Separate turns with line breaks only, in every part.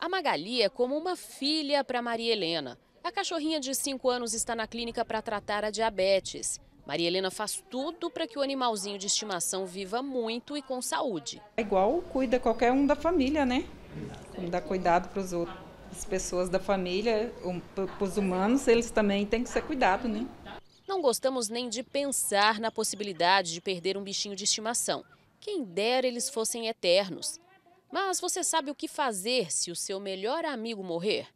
A Magali é como uma filha para Maria Helena. A cachorrinha de 5 anos está na clínica para tratar a diabetes. Maria Helena faz tudo para que o animalzinho de estimação viva muito e com saúde.
É igual cuida qualquer um da família, né? Dá cuidado para os outros as pessoas da família, os humanos, eles também têm que ser cuidados, né?
Não gostamos nem de pensar na possibilidade de perder um bichinho de estimação. Quem dera eles fossem eternos. Mas você sabe o que fazer se o seu melhor amigo morrer?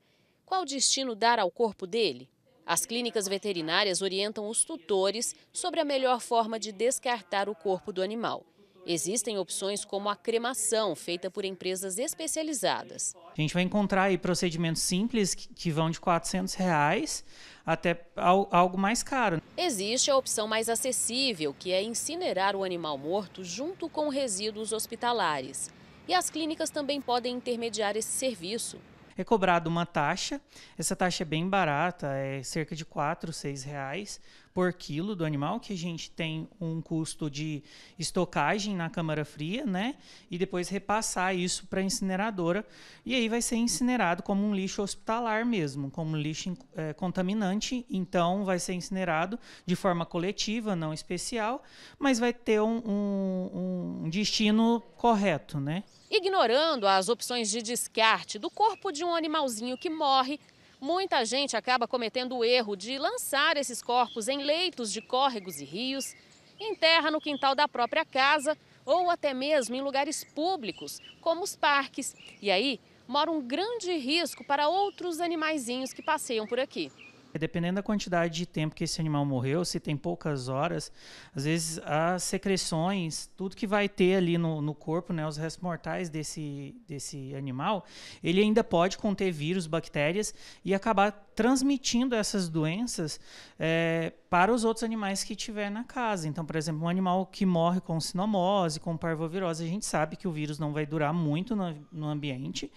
Qual destino dar ao corpo dele? As clínicas veterinárias orientam os tutores sobre a melhor forma de descartar o corpo do animal. Existem opções como a cremação, feita por empresas especializadas.
A gente vai encontrar aí procedimentos simples que vão de R$ 400 reais até algo mais caro.
Existe a opção mais acessível, que é incinerar o animal morto junto com resíduos hospitalares e as clínicas também podem intermediar esse serviço.
É cobrada uma taxa, essa taxa é bem barata, é cerca de 4, R$ reais por quilo do animal, que a gente tem um custo de estocagem na câmara fria, né? E depois repassar isso para a incineradora. E aí vai ser incinerado como um lixo hospitalar mesmo, como um lixo é, contaminante. Então vai ser incinerado de forma coletiva, não especial, mas vai ter um, um, um destino correto, né?
Ignorando as opções de descarte do corpo de um animalzinho que morre, Muita gente acaba cometendo o erro de lançar esses corpos em leitos de córregos e rios, enterra no quintal da própria casa ou até mesmo em lugares públicos, como os parques. E aí mora um grande risco para outros animaizinhos que passeiam por aqui.
É, dependendo da quantidade de tempo que esse animal morreu, se tem poucas horas, às vezes as secreções, tudo que vai ter ali no, no corpo, né, os restos mortais desse, desse animal, ele ainda pode conter vírus, bactérias e acabar transmitindo essas doenças é, para os outros animais que tiver na casa. Então, por exemplo, um animal que morre com sinomose, com parvovirose, a gente sabe que o vírus não vai durar muito no, no ambiente,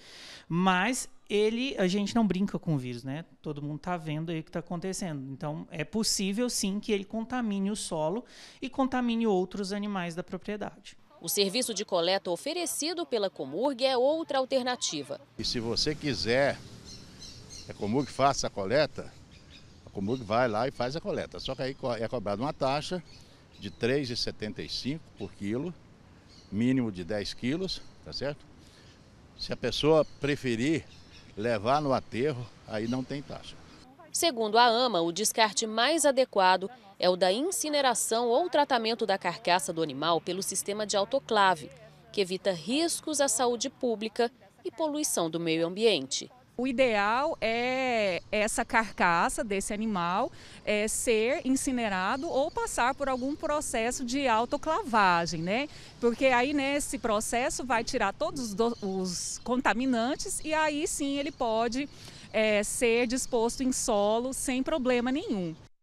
mas ele, a gente não brinca com o vírus, né? Todo mundo está vendo aí o que está acontecendo. Então, é possível sim que ele contamine o solo e contamine outros animais da propriedade.
O serviço de coleta oferecido pela Comurg é outra alternativa. E se você quiser que a Comurg faça a coleta, a Comurg vai lá e faz a coleta. Só que aí é cobrada uma taxa de R$ 3,75 por quilo, mínimo de 10 quilos, tá certo? Se a pessoa preferir levar no aterro, aí não tem taxa. Segundo a AMA, o descarte mais adequado é o da incineração ou tratamento da carcaça do animal pelo sistema de autoclave, que evita riscos à saúde pública e poluição do meio ambiente. O ideal é essa carcaça desse animal é, ser incinerado ou passar por algum processo de autoclavagem, né? Porque aí nesse né, processo vai tirar todos os, os contaminantes e aí sim ele pode é, ser disposto em solo sem problema nenhum.